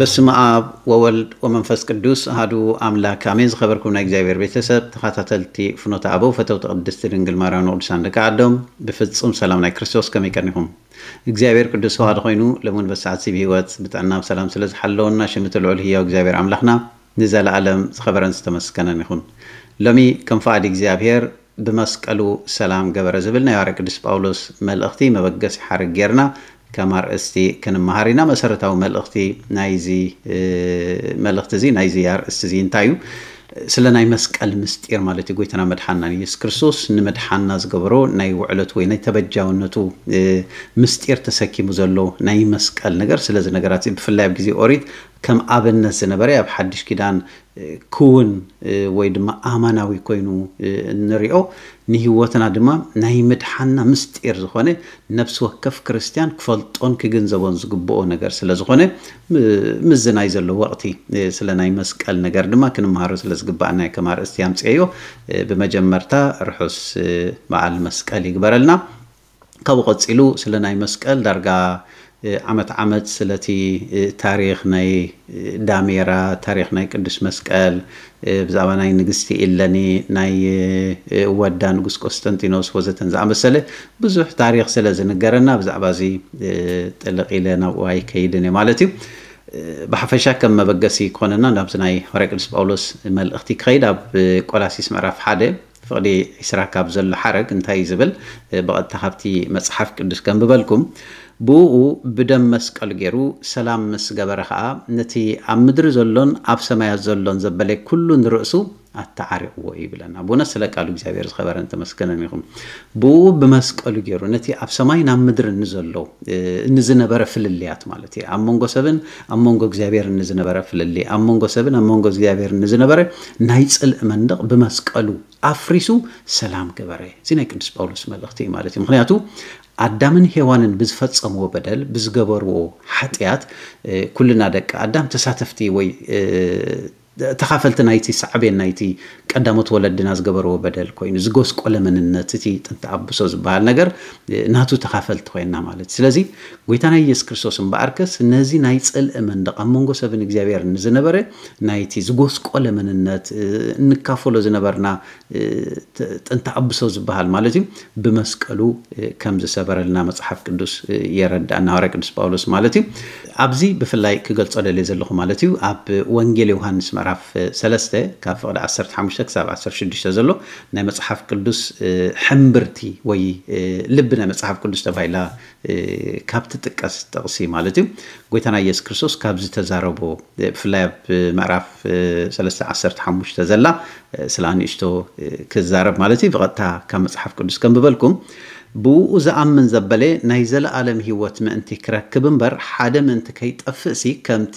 በስመ አብ ወወልድ ወመንፈስ ቅዱስ ሃዱ ኣምላክ ኣሜን ዝኸበርኩም ናይ እግዚኣብሔር ቤተሰብ ተኸታተልቲ ፍኖተ ኣበው ፈተውቲ ቅድስቲ ድንግል ማርያም ቅዱሳን ደቂ ኣዶም ብፍፁም ሰላም ናይ ክርስቶስ ከመይ ቀኒኹም እግዚኣብሔር ቅዱስ ተዋሃደ ኮይኑ ሎሙን በሳዓት ሲብ ሂወት ብጥዕና ብሰላም ስለ ዝሓለወና ሽምቲ ልዑል ህያው እግዚኣብሔር ኣምላኽና ንዘለኣለም ዝኸበረን ዝተመስከነን ይኹን ሎሚ ከም ፍቓድ እግዚኣብሔር ብመስቀሉ ሰላም ገበረ ዝብል ናይ ባርያ ቅዱስ ጳውሎስ መልእኽቲ መበገሲ ሓርግ ጌርና ከም ኣርእስቲ ክንመሃር ኢና መሰረታዊ መልእኽቲ ናይዚ መልእኽቲ እዚ ናይዚ ኣርእስቲ እዚ እንታይ እዩ ስለ ናይ መስቀል ምስጢር ማለት እዩ ጎይትና መድሓና ንየሱስ ክርስቶስ ንመድሓና ዝገበሮ ናይ ውዕለት ወይ ናይ ተበጃውነቱ ምስጢር ተሰኪሙ ዘሎ ናይ መስቀል ነገር ስለዚ ነገራት ብፍላይ ኣብ ግዜ ኦሪት ከም ኣብነት ዝነበረ ኣብ ሓድሽ ኪዳን ክውን ወይ ድማ ኣማናዊ ኮይኑ ንሪኦ ንህወትና ድማ ናይ ምድሓና ምስጢር ዝኾነ ነብሲ ወከፍ ክርስቲያን ክፈልጦን ክግንዘቦን ዝግብኦ ነገር ስለ ዝኾነ ምዝናይ ዘሎ ወቕቲ ስለ ናይ መስቀል ነገር ድማ ክንምሃሮ ስለ ዝግባእና ከም ኣርእስቲ ኣምፅአዮ ብመጀመርታ ርሑስ በዓል መስቀል ይግበረልና ካብኡ ቀፂሉ ስለ ናይ መስቀል ዳርጋ ዓመት ዓመት ስለቲ ታሪክ ናይ ዳሜራ ታሪክ ናይ ቅዱስ መስቀል ብዛዕባ ናይ ንግስቲ ኢለኒ ናይ ወዳ ንጉስ ቆስተንጢኖስ ወዘተን ዝኣመሰለ ብዙሕ ታሪክ ስለ ዝንገረና ብዛዕባ እዚ ጥልቅ ኢለ ናብኡ ኣይከይድን እዩ ማለት እዩ ብሓፈሻ ከም መበገሲ ይኮነና ናብዚ ናይ ሐዋርያ ቅዱስ ጳውሎስ መልእኽቲ ክኸይድ ኣብ ቆላሲስ ምዕራፍ ሓደ ፍቕዲ 20 ካብ ዘሎ ሓረግ እንታይ ዝብል ብቐጥታ ካብቲ መፅሓፍ ቅዱስ ከንብበልኩም ብኡ ብደም መስቀል ገይሩ ሰላም ምስ ገበረ ከዓ ነቲ ኣብ ምድሪ ዘሎን ኣብ ሰማያት ዘሎን ዘበለ ኩሉ ንርእሱ ኣተዓሪቕዎ ይብለና ብነ ስለ ቃል እግዚኣብሔር ዝኸበረ ተመስገነን ይኹም ብኡ ብመስቀሉ ገይሩ ነቲ ኣብ ሰማይ ናብ ምድሪ ንዘሎ ንዝነበረ ፍልልያት ማለት እዩ ኣብ መንጎ ሰብን ኣብ መንጎ እግዚኣብሔር ንዝነበረ ፍልል ኣብ መንጎ ሰብን ኣብ መንጎ እግዚኣብሔር ንዝነበረ ናይ ፅልእ መንደቕ ብመስቀሉ ኣፍሪሱ ሰላም ገበረ እዚ ናይ ቅዱስ ጳውሎስ መልእኽቲ እዩ ማለት እዩ ምክንያቱ አዳምን ሄዋንን ብዝፈፀምዎ በደል ብዝገበርዎ ሓጢያት ኩልና ደቂ ኣዳም ተሳተፍቲ ወይ ተኻፈልቲ ናይቲ ሳዕብን ናይቲ ቀዳሞት ወለድና ዝገበርዎ በደል ኮይኑ ዝጎስቆለ መንነት እቲ ጥንቲኣብሶ ዝበሃል ነገር ናቱ ተኻፈልቲ ኮይና ማለት እዩ ስለዚ ጎይታ ናይ የሱስ ክርስቶስ እምበኣርከስ ነዚ ናይ ፅልኢ መንደቕ ኣብ መንጎ ሰብን እግዚኣብሔር ንዝነበረ ናይቲ ዝጎስቆለ መንነት እንካፈሎ ዝነበርና ጥንቲ ኣብሶ ዝበሃል ማለት እዩ ብመስቀሉ ከም ዝሰበረልና መፅሓፍ ቅዱስ የረዳእና ወረ ቅዱስ ጳውሎስ ማለት እዩ ኣብዚ ብፍላይ ክገልፆ ደልየ ዘለኹ ማለት እዩ ኣብ ወንጌል ዮሃንስ ምዕራ ምዕራፍ 3 ካብ ፍቅዲ 15 ክሳብ 16 ዘሎ ናይ መፅሓፍ ቅዱስ ሕምብርቲ ወይ ልቢ ናይ መፅሓፍ ቅዱስ ተባሂላ ካብ ትጥቀስ ጠቕሲ ማለት እዩ ጎይታና ኢየሱስ ክርስቶስ ካብ ዝተዛረቦ ብፍላይ ኣብ ምዕራፍ 315 ዘላ ስለ ኣንእሽቶ ክዛረብ ማለት እዩ ብቐጥታ ካብ መፅሓፍ ቅዱስ ከም ብበልኩም ብኡ ዝኣምን ዘበለ ናይ ዘለኣለም ሂወት ምእንቲ ክረክብ እምበር ሓደ ምእንቲ ከይጠፍእ ሲ ከምቲ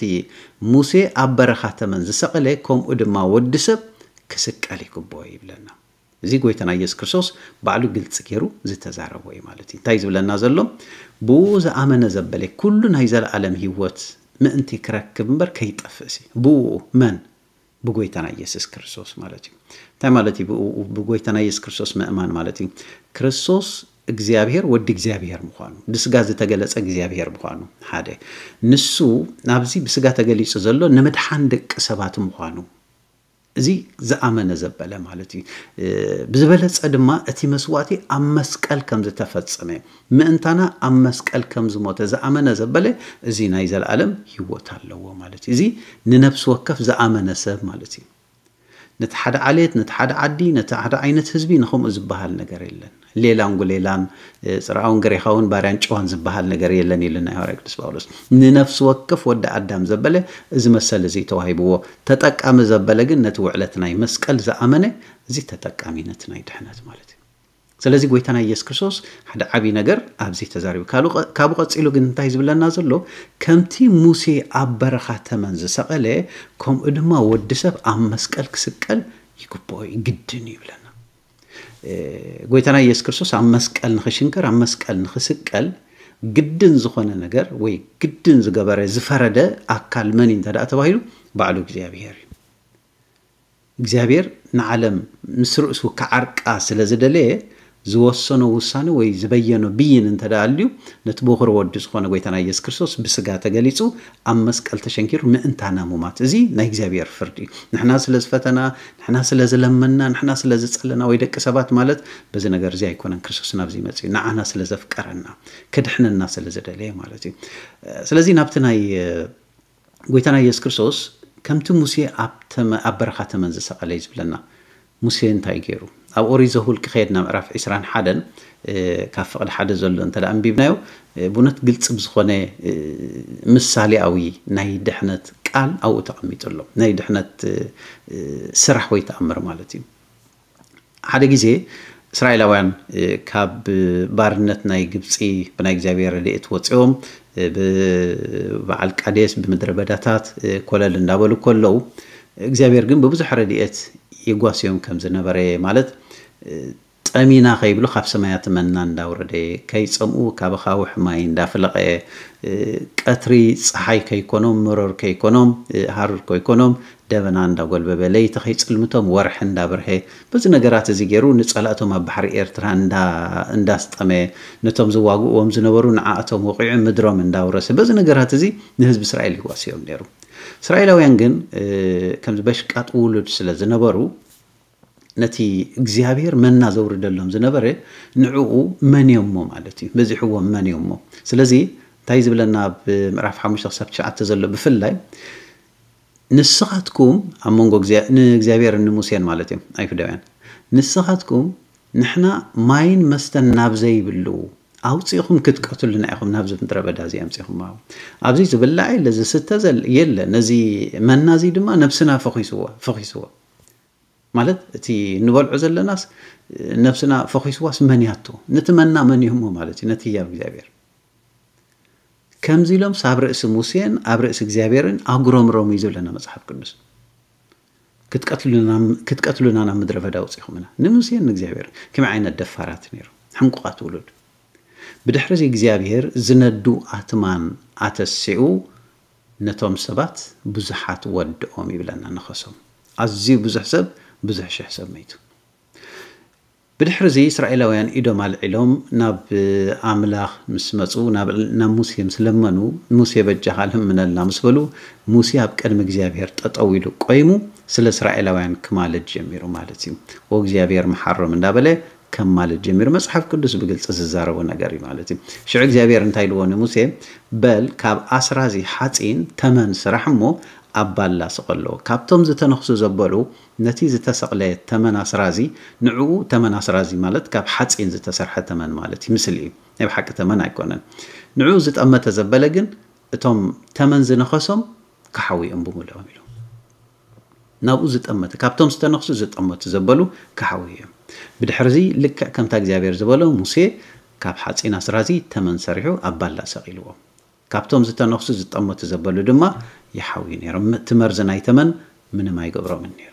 ሙሴ ኣብ በረኻ ተመን ዝሰቐለ ከምኡ ድማ ወዲ ሰብ ክስቀል ይግብኦ ይብለና እዚ ጎይተና ኢየሱስ ክርስቶስ ባዕሉ ግልፂ ገይሩ ዝተዛረቦ እዩ ማለት እዩ እንታይ ዝብለና ዘሎ ብኡ ዝኣመነ ዘበለ ኩሉ ናይ ዘለኣለም ሂወት ምእንቲ ክረክብ እምበር ከይጠፍእ ሲ ብኡ መን ብጎይታና ኢየሱስ ክርስቶስ ማለት እዩ እንታይ ማለት እዩ ብጎይታና ኢየሱስ ክርስቶስ ምእማን ማለት እዩ ክርስቶስ እግዚአብሔር ወዲ እግዚአብሔር ምኳኑ ብስጋ ዝተገለፀ እግዚአብሔር ምኳኑ ሓደ ንሱ ናብዚ ብስጋ ተገሊፁ ዘሎ ንምድሓን ደቂ ሰባት ምኳኑ እዚ ዝኣመነ ዘበለ ማለት እዩ ብዝበለፀ ድማ እቲ መስዋእቲ ኣብ መስቀል ከም ዝተፈፀመ ምእንታና ኣብ መስቀል ከም ዝሞተ ዝኣመነ ዘበለ እዚ ናይ ዘለኣለም ሂወት ኣለዎ ማለት እዩ እዚ ንነብሲ ወከፍ ዝኣመነ ሰብ ማለት እዩ ነቲ ሓደ ዓሌት ነቲ ሓደ ዓዲ ነቲ ሓደ ዓይነት ህዝቢ ንከምኡ ዝበሃል ነገር የለን ሌላውን ጉሌላም ፅርዓውን ግሬኻውን ባርያን ጨዋን ዝበሃል ነገር የለን ኢልና ሐዋርያ ቅዱስ ጳውሎስ ንነፍሲ ወክፍ ወዲ ኣዳም ዘበለ እዚ መሰል እዚ ተዋሂብዎ ተጠቃሚ ዘበለ ግን ነቲ ውዕለት ናይ መስቀል ዝኣመነ እዚ ተጠቃሚነት ናይ ድሕነት ማለት እዩ ስለዚ ጎይታ ናይ ኢየሱስ ክርስቶስ ሓደ ዓብዪ ነገር ኣብዚ ተዛሪቡ ካብኡ ቀፂሉ ግን እንታይ ዝብለና ዘሎ ከምቲ ሙሴ ኣብ በረኻ ተመን ዝሰቐለ ከምኡ ድማ ወዲ ሰብ ኣብ መስቀል ክስቀል ይግብኦ ይግድን ይብለና ጎይታና ኢየሱስ ክርስቶስ ኣብ መስቀል ንኽሽንክር ኣብ መስቀል ንክስቀል ግድን ዝኾነ ነገር ወይ ግድን ዝገበረ ዝፈረደ ኣካል መን እዩ እንተደኣ ተባሂሉ ባዕሉ እግዚኣብሄር እዩ እግዚኣብሄር ንዓለም ምስ ርእሱ ክዓርቃ ስለ ዝደለየ ዝወሰኖ ውሳነ ወይ ዝበየኖ ብይን እንተ ኣልዩ ነቲ ብኩር ወዲ ዝኾነ ጎይታና ኢየሱስ ክርስቶስ ብስጋ ተገሊፁ ኣብ መስቀል ተሸንኪሩ ምእንታና ሙማት እዚ ናይ እግዚኣብሔር ፍርዲ እዩ ንሕና ስለ ዝፈተና ንሕና ስለ ዝለመና ንሕና ስለ ዝፀለና ወይ ደቂ ሰባት ማለት በዚ ነገር እዚ ኣይኮነን ክርስቶስ ናብዚ መፅ እዩ ንዓና ስለ ስለዘፍቀረና ክድሕነና ስለዝደለየ ማለት እዩ ስለዚ ናብቲ ናይ ጎይታና ኢየሱስ ክርስቶስ ከምቲ ሙሴ ኣብ በረኻ ተመን ዝሰቐለ እዩ ዝብለና ሙሴ እንታይ ገይሩ ኣብ ኦሪት ዘሁልቂ ከየድና ምዕራፍ 21 ካብ ፍቕዲ ሓደ ዘሎ እንተ ኣንቢብናዮ ብእውነት ግልፂ ብዝኾነ ምሳሌኣዊ ናይ ድሕነት ቃል ኣብኡ ተቐሚጡ ኣሎ ናይ ድሕነት ስራሕ ወይ ተኣምር ማለት እዩ ሓደ ግዜ እስራኤላውያን ካብ ባርነት ናይ ግብፂ ብናይ እግዚኣብሔር ረድኤት ወፂኦም ብበዓል ቃዴስ ብምድረ በዳታት ኮለል እንዳበሉ ከለዉ እግዚኣብሔር ግን ብብዙሕ ረድኤት የጓስዮም ከም ዝነበረ ማለት ጠሚና ከይብሉ ካብ ሰማያት መና እንዳውረደ ከይፀምኡ ካብ ኣኻውሕ ማይ እንዳፈለቐየ ቀትሪ ፀሓይ ከይኮኖም ምሮር ከይኮኖም ሃሩር ከይኮኖም ደበና እንዳጎልበበ ለይቲ ከይፅልምቶም ወርሒ እንዳብርሀ በዚ ነገራት እዚ ገይሩ ንፀላእቶም ኣብ ባሕሪ ኤርትራ እንዳስጠመ ነቶም ዝዋግእዎም ዝነበሩ ንዓእቶም ወቂዑ ምድሮም እንዳውረሰ በዚ ነገራት እዚ ንህዝቢ እስራኤል ይዋስዮም ነይሩ እስራኤላውያን ግን ከምዚ በሽቃጥ ውሉድ ስለ ዝነበሩ ነቲ እግዚኣብሄር መና ዘውርደሎም ዝነበረ ንዕኡ መንዮሞ ማለት እዩ በዚሕዎም መንዮሞ ስለዚ እንታይ ዝብለና ብምዕራፍ 5 ክሳብ 9 ዘሎ ብፍላይ ንስኻትኩም ኣብ መንጎ ንእግዚኣብሔርን ንሙሴን ማለት እዮም ኣይሁዳውያን ንስኻትኩም ንሕና ማይን መስተን ናብ ዘይብሉ ኣውፂኢኹም ክትቀትሉና ኢኹም ናብዚ ምድረ በዳ እዚ ኣምፂኹም ኣብዚ ዝብላዕ የለ ዝስተ የለ ነዚ መና እዚ ድማ ነብስና ፈኺስዎ ማለት እቲ ንበልዑ ዘለናስ ነብስና ፈኺስዋስ መን ያቶ ነቲ መና መን እዮሞ ማለት እዩ ነቲ ህያብ እግዚኣብሔር ከምዚ ኢሎም ኣብ ርእሲ ሙሴን ኣብ ርእሲ እግዚኣብሔርን ኣጉረምሮም እዩ ዘለና መፅሓፍ ቅዱስ ክትቀትሉና ናብ ምድረ በዳ ውፅኢኹም ኢና ንሙሴን ንእግዚኣብሔርን ከመይ ዓይነት ደፋራት ነይሮም ሕንቁቃት ውሉድ ብድሕሪዚ እግዚኣብሔር ዝነዱ ኣትማን ኣተሲኡ ነቶም ሰባት ብዙሓት ወድኦም ይብለና ንኸሶም ኣዝዩ ብዙሕ ሰብ ብዙሕ ሽሕ ሰብ መይቱ ብድሕሪ እዚ እስራኤላውያን ኢዶም ኣልዒሎም ናብ ኣምላኽ ምስ መፁ ናብ ሙሴ ምስ ለመኑ ሙሴ በጃኻ ምነልና ምስ በሉ ሙሴ ኣብ ቅድሚ እግዚኣብሄር ጠጠው ኢሉ ቆይሙ ስለ እስራኤላውያን ክማለድ ጀሚሩ ማለት እዩ ወ እግዚኣብሄር መሓሮም እንዳበለ ከም ማለት ጀሚሩ መፅሓፍ ቅዱስ ብግልፂ ዝዛረቦ ነገር እዩ ማለት እዩ ሽዑ እግዚኣብሔር እንታይ ኢልዎ ንሙሴ በል ካብ ኣስራዚ ሓፂን ተመን ስራሕ እሞ ኣባላስቕ ኣለዎ ካብቶም ዝተነኽሱ ዘበሉ ነቲ ዝተሰቕለ ተመን ኣስራዚ ንዕኡ ተመን ኣስራዚ ማለት ካብ ሓፂን ዝተሰርሐ ተመን ማለት እዩ ምስሊ እዩ ናይ ብሓቂ ተመን ኣይኮነን ንዕኡ ዝጠመተ ዘበለ ግን እቶም ተመን ዝነኸሶም ክሓዊኦም ብምልኦም ኢሉ ናብኡ ዝጠመተ ካብቶም ዝተነኽሱ ዝጠመቱ ዘበሉ ክሓዊ እዮም ብድሕርዚ ልክዕ ከምታ እግዚኣብሔር ዝበሎ ሙሴ ካብ ሓፂን ኣስራዚ ተመን ሰሪሑ ኣባላ ሰቂልዎም ካብቶም ዝተነኽሱ ዝጠመቱ ዘበሉ ድማ ይሓዊ ነይሮም ትመርዝን ኣይተመን ምንም ኣይገብሮምን ነይሩ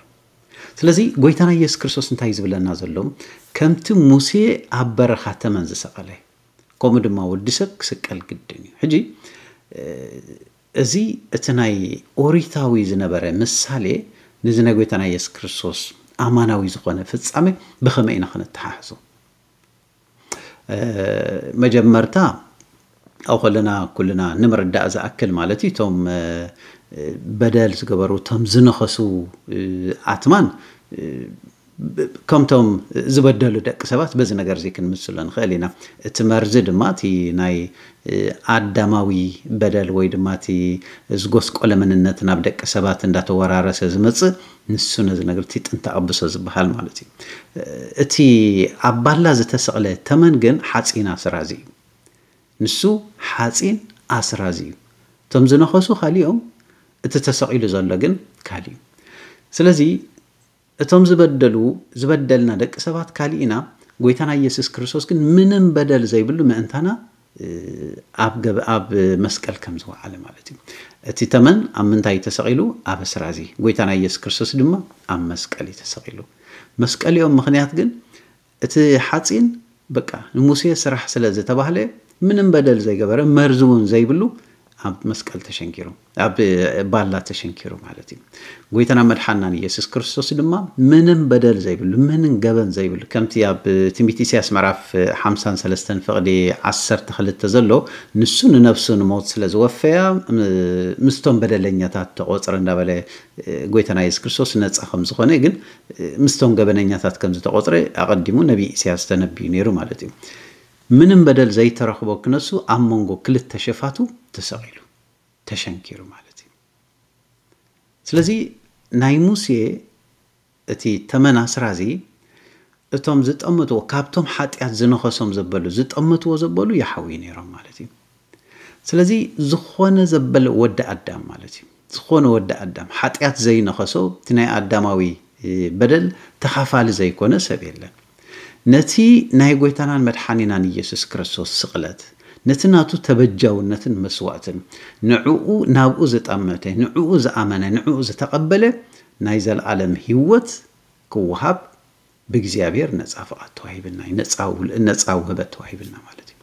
ስለዚ ጎይታና ኢየሱስ ክርስቶስ እንታይ ዝብለና ዘሎ ከምቲ ሙሴ ኣብ በረኻ ተመን ዝሰቐለ ከምኡ ድማ ወዲ ሰብ ክስቀል ግድን እዩ ሕጂ እዚ እቲ ናይ ኦሪታዊ ዝነበረ ምሳሌ ንዚ ናይ ጎይታና የሱስ ክርስቶስ ኣማናዊ ዝኾነ ፍፃሜ ብኸመይ ኢና ክነተሓሕዞ መጀመርታ ኣብ ከለና ኩልና ንምርዳእ ዝኣክል ማለት እዩ እቶም በደል ዝገበሩ እቶም ዝነኸሱ ኣትማን ከምቶም ዝበደሉ ደቂ ሰባት በዚ ነገር እዚ ክንምስሎ ንክእል ኢና እቲ መርዚ ድማ እቲ ናይ ኣዳማዊ በደል ወይ ድማ እቲ ዝጎስቆለ መንነት ናብ ደቂ ሰባት እንዳተወራረሰ ዝመፅእ ንሱ ነዚ ነገር እቲ ጥንቲ ኣብሶ ዝበሃል ማለት እዩ እቲ ኣብ ባላ ዝተሰቕለ ተመን ግን ሓፂና ስራ እዚ እዩ ንሱ ሓፂን ኣስራዚ እዩ እቶም ዝነኸሱ ካሊኦም እቲ ተሰቂሉ ዘሎ ግን ካሊእ እዩ ስለዚ እቶም ዝበደሉ ዝበደልና ደቂ ሰባት ካሊእ ኢና ጎይታና ኢየሱስ ክርስቶስ ግን ምንም በደል ዘይብሉ ምእንታና ኣብ መስቀል ከም ዝወዓለ ማለት እዩ እቲ ተመን ኣብ ምንታይ ተሰቂሉ ኣብ ኣስራዚ ጎይታና ኢየሱስ ክርስቶስ ድማ ኣብ መስቀል እዩ ተሰቂሉ መስቀሊኦም ምክንያት ግን እቲ ሓፂን በቃ ንሙሴ ስራሕ ስለ ዝተባህለ ምንም በደል ዘይገበረ መርዝውን ዘይብሉ ኣብ መስቀል ተሸንኪሩ ኣብ ባላ ተሸንኪሩ ማለት እዩ ጎይተና መድሓናን ኢየሱስ ክርስቶስ ድማ ምንም በደል ዘይብሉ ምንም ገበን ዘይብሉ ከምቲ ኣብ ትንቢት ኢሳያስ ምዕራፍ 53 ፍቕዲ 12 ዘሎ ንሱ ንነብሱ ንሞት ስለ ዝወፈያ ምስቶም በደለኛታት ተቆፅረ እዳበለ ጎይተና የሱስ ክርስቶስ ነፃ ከም ዝኾነ ግን ምስቶም ገበነኛታት ከም ዝተቆፅረ ኣቐዲሙ ነቢ እስያስ ተነቢዩ ነይሩ ማለት እዩ ምንም በደል ዘይተረኽቦ ክነሱ ኣብ መንጎ ክልተ ሸፋቱ ተሰቂሉ ተሸንኪሩ ማለት እዩ ስለዚ ናይ ሙሴ እቲ ተመናስራ እዚ እቶም ዝጠመትዎ ካብቶም ሓጢኣት ዝነኸሶም ዘበሉ ዝጠመትዎ ዘበሉ ይሓዊ ነይሮም ማለት እዩ ስለዚ ዝኾነ ዘበለ ወዲ ኣዳም ማለት እዩ ዝኾነ ወዲ ኣዳም ሓጢኣት ዘይነኸሶ እቲ ናይ ኣዳማዊ በደል ተኻፋሊ ዘይኮነ ሰብ የለን نتي ناي غويتانان مدحانينان يسوس كرسوس سغلت نتي ناتو تبجاو نتن مسواتن نعوو نابو زت امته نعوو ز امنه نعوو ز تقبله ناي زل عالم هيوت كوهاب بغزيابير نصافات توهيبنا نصاول نصاو هبت توهيبنا مالتي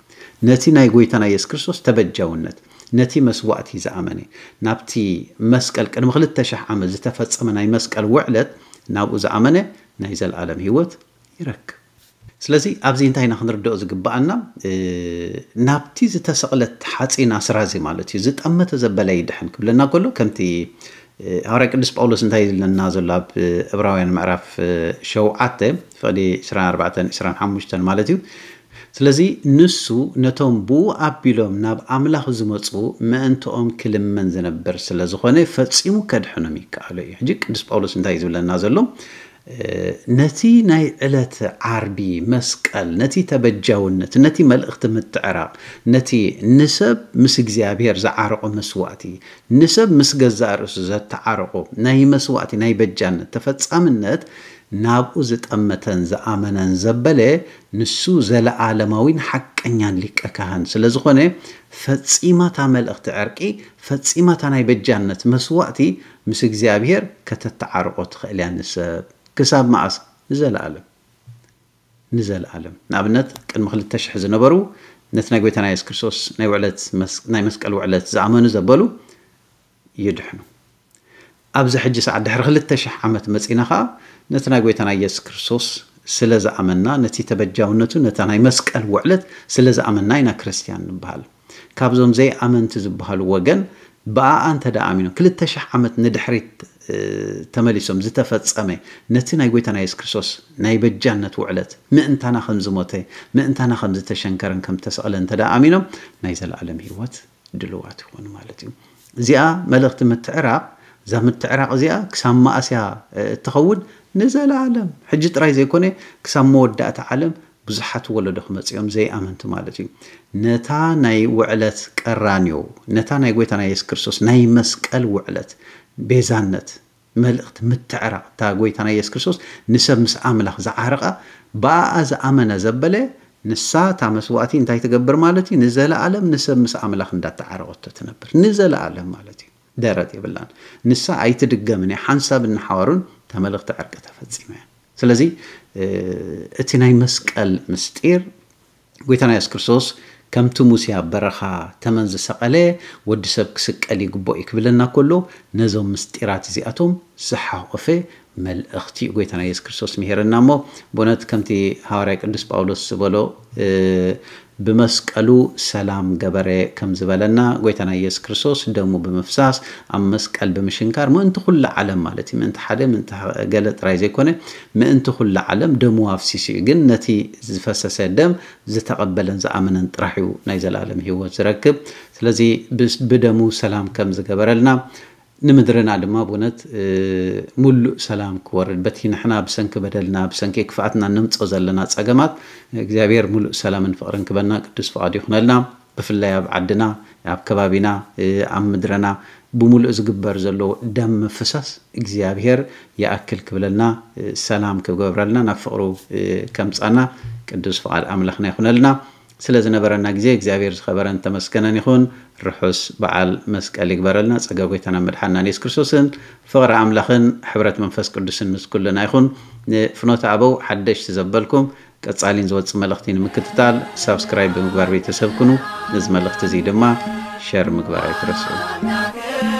نتي ناي غويتانا يسوس كرسوس تبجاو نت نتي مسواتي ز امنه نابتي مسقل قد مخلت تشح عمل زتفصمناي مسقل وعلت نابو ز امنه ناي عالم هيوت يركب ስለዚ ኣብዚ እንታይ ኢና ክንርድኦ ዝግባኣና ናብቲ ዝተሰቕለት ሓፂና ስራዚ ማለት እዩ ዝጠመተ ዘበለ ይድሕን ክብለና ከሎ ከምቲ ሃዋርያ ቅዱስ ጳውሎስ እንታይ ዘለና ዘሎ ኣብ ዕብራውያን ምዕራፍ ሸውዓተ ፍቅዲ 2425 ማለት እዩ ስለዚ ንሱ ነቶም ብኡ ኣቢሎም ናብ ኣምላኽ ዝመፁ ምእንትኦም ክልመን ዝነብር ስለ ዝኾነ ፈፂሙ ከድሕኖም ይከኣሉ እዩ ሕጂ ቅዱስ ጳውሎስ እንታይ እዩ ዝብለና ዘሎ ነቲ ናይ ዕለት ዓርቢ መስቀል ነቲ ተበጃውነት ነቲ መልእኽቲ ምትዕራቕ ነቲ ንሰብ ምስ እግዚኣብሔር ዝዓረቆ መስዋእቲ ንሰብ ምስ ገዛእ ርእሱ ዘተዓረቆ ናይ መስዋእቲ ናይ በጃነት ተፈፃምነት ናብኡ ዝጠመተን ዝኣመነን ዘበለ ንሱ ዘለኣለማዊን ሓቀኛን ሊቀ ካህን ስለ ዝኾነ ፈፂማታ መልእኽቲ ዕርቂ ፈፂማታ ናይ በጃነት መስዋእቲ ምስ እግዚኣብሔር ከተተዓርቆ ትኽእል እያ ንሰብ ክሳብ መዓስ ንዘለኣለም ንዘለኣለም ንኣብነት ቅድሚ 2,000 ዝነበሩ ነቲ ናይ ጎይታና የሱስ ክርስቶስ ናይ መስቀል ውዕለት ዝኣመኑ ዘበሉ ይድሕኑ ኣብዚ ሕጂ ሰዓት ድሕሪ 2,000 ዓመት መፂና ከዓ ነቲ ናይ ጎይታና የሱስ ክርስቶስ ስለ ዝኣመና ነቲ ተበጃውነቱ ነታ ናይ መስቀል ውዕለት ስለ ዝኣመና ኢና ክርስትያን ንበሃል ካብዞም ዘይኣመንቲ ዝበሃሉ ወገን ብኣኣ እንተ 2 ኣሚኖም 2,000 ዓመት ንድሕሪት ተመሊሶም ዝተፈፀመ ነቲ ናይ ጎይታና የሱስ ክርስቶስ ናይ በጃነት ውዕለት ምእንታና ከም ዝሞተ ምእንታና ከም ዝተሸንከረን ከም ተሰቕለ እንተ ኣሚኖም ናይ ዘለኣለም ሂወት ድልዋት ይኾኑ ማለት እዩ እዚኣ መልእኽቲ ምትዕራቕ እዛ ምትዕራቕ እዚኣ ክሳብ ማእስያ እትኸውን ንዘለኣለም ሕጂ ጥራይ ዘይኮነ ክሳብ መወዳእቲ ዓለም ብዙሓት ወለዶ ክመፅኦም ዘይኣመንቲ ማለት እዩ ነታ ናይ ውዕለት ቀራንዮ ነታ ናይ ጎይታ ናይ የሱስ ክርስቶስ ናይ መስቀል ውዕለት ቤዛነት መልእኽቲ ምትዕራቅ እታ ጎይታ ናይ የሱስ ክርስቶስ ንሰብ ምስ ኣምላኽ ዝዓረቓ ብኣኣ ዝኣመነ ዘበለ ንሳ እታ መስዋእቲ እንታይ ትገብር ማለት እዩ ንዘለኣለም ንሰብ ምስ ኣምላኽ እንዳተዓረቐቶ ትነብር ንዘለኣለም ማለት እዩ ደረት የብላን ንሳ ኣይትድገምን እያ ሓንሳብን ሓዋሩን ተመልእኽቲ ዕርቂ ተፈፂመ እያ ስለዚ እቲ ናይ መስቀል ምስጢር ጎይታ ናይ የሱስ ክርስቶስ ከምቲ ሙሴ ኣብ በረኻ ተመን ዝሰቐለ ወዲ ሰብ ክስቀል ይግቦእ እዩ ክብለና ከሎ ነዞም ምስጢራት እዚኣቶም ዝሓቆፈ መልእኽቲ እዩ ጎይታና የሱስ ክርስቶስ ምሄረና እሞ በነት ከምቲ ሃዋርያ ቅዱስ ጳውሎስ ዝበሎ ብመስቀሉ ሰላም ገበሬ ከም ዝበለና ጎይታና ኢየሱስ ክርስቶስ ደሙ ብምፍሳስ ኣብ መስቀል ብምሽንካር ምእንቲ ኩሉ ዓለም ማለት እዩ ምእንቲ ሓደ ምእንቲ ገለ ጥራይ ዘይኮነ ምእንቲ ኩሉ ዓለም ደሙ ኣፍሲስ እዩ ግን ነቲ ዝፈሰሰ ደም ዝተቐበለን ዝኣመነን ጥራሕ እዩ ናይ ዘለኣለም ሂወት ዝረክብ ስለዚ ብደሙ ሰላም ከም ዝገበረልና ንምድርና ድማ ብእውነት ሙሉእ ሰላም ክወርድ በቲ ንሕና ብሰንኪ በደልና ብሰንኪ ክፍኣትና ንምፆ ዘለና ፀገማት እግዚኣብሔር ሙሉእ ሰላምን ፍቅርን ክበና ቅዱስ ፍቓድ ይኹነልና ብፍላይ ኣብ ዓድና ኣብ ከባቢና ኣብ ምድረና ብሙሉእ ዝግበር ዘለዎ ደም ምፍሳስ እግዚኣብሄር ይኣክል ክብለልና ሰላም ክገብረልና ናብ ፍቅሩ ከምፃና ቅዱስ ፍቓድ ኣምላኽና ይኹነልና ስለ ዝነበረና ግዜ እግዚኣብሔር ዝኸበረን ተመስገነን ይኹን ርሑስ በዓል መስቀል ይግበረልና ፀጋ ጎይታና መድሓና ንየሱስ ክርስቶስን ፍቕሪ ኣምላኽን ሕብረት መንፈስ ቅዱስን ምስ ኩልና ይኹን ንፍኖተ ኣበው ሓደሽቲ ዘበልኩም ቀጻሊን ዝወፅእ መልእኽቲ ንምክትታል ሳብስክራይብ ብምግባር ቤተሰብ ኩኑ ነዚ መልእኽቲ እዚ ድማ ሸር ምግባር ኣይትረስዑ